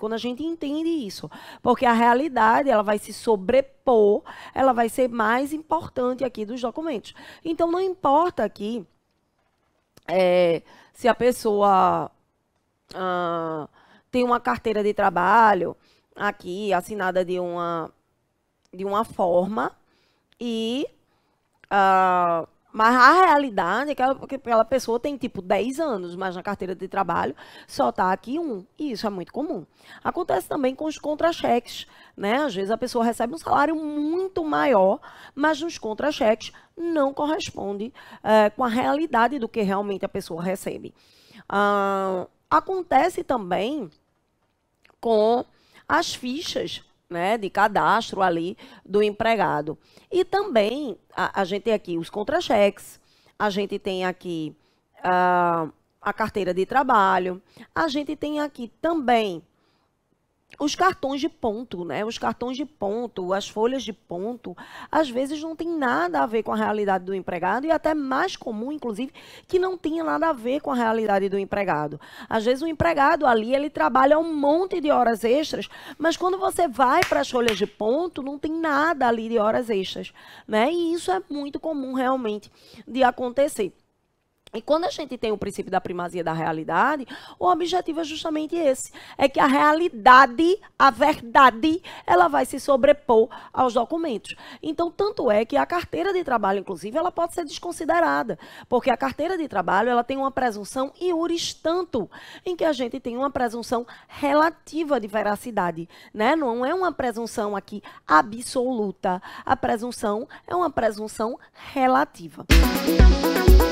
quando a gente entende isso, porque a realidade ela vai se sobrepor, ela vai ser mais importante aqui dos documentos. Então não importa aqui é, se a pessoa ah, tem uma carteira de trabalho aqui assinada de uma de uma forma e ah, mas a realidade é que aquela pessoa tem tipo 10 anos, mas na carteira de trabalho só está aqui um. E isso é muito comum. Acontece também com os contra-cheques. Né? Às vezes a pessoa recebe um salário muito maior, mas nos contra-cheques não corresponde é, com a realidade do que realmente a pessoa recebe. Ah, acontece também com as fichas né, de cadastro ali do empregado. E também a, a gente tem aqui os contra-cheques, a gente tem aqui uh, a carteira de trabalho, a gente tem aqui também os cartões de ponto, né? Os cartões de ponto, as folhas de ponto, às vezes não tem nada a ver com a realidade do empregado e até mais comum, inclusive, que não tenha nada a ver com a realidade do empregado. Às vezes o empregado ali, ele trabalha um monte de horas extras, mas quando você vai para as folhas de ponto, não tem nada ali de horas extras, né? E isso é muito comum realmente de acontecer. E quando a gente tem o princípio da primazia da realidade, o objetivo é justamente esse, é que a realidade, a verdade, ela vai se sobrepor aos documentos. Então, tanto é que a carteira de trabalho, inclusive, ela pode ser desconsiderada, porque a carteira de trabalho, ela tem uma presunção iuris tanto, em que a gente tem uma presunção relativa de veracidade, né? Não é uma presunção aqui absoluta, a presunção é uma presunção relativa. Música